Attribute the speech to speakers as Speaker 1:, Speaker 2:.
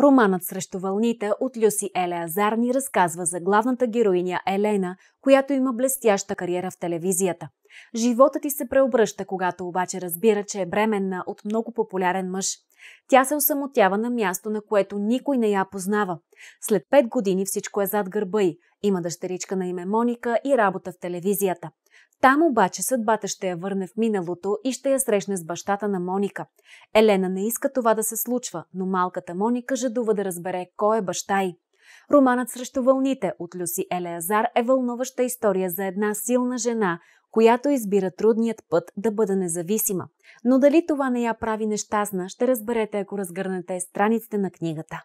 Speaker 1: Романът срещу вълните от Люси Елеазар ни разказва за главната героиня Елена, която има блестяща кариера в телевизията. Животът ти се преобръща, когато обаче разбира, че е бременна от много популярен мъж. Тя се осамотява на място, на което никой не я познава. След пет години всичко е зад гърба й. Има дъщеричка на име Моника и работа в телевизията. Там обаче съдбата ще я върне в миналото и ще я срещне с бащата на Моника. Елена не иска това да се случва, но малката Моника жадува да разбере кой е баща й. Романът срещу вълните от Люси Елеазар е вълнуваща история за една силна жена, която избира трудният път да бъде независима. Но дали това не я прави нещастна, ще разберете, ако разгърнете страниците на книгата.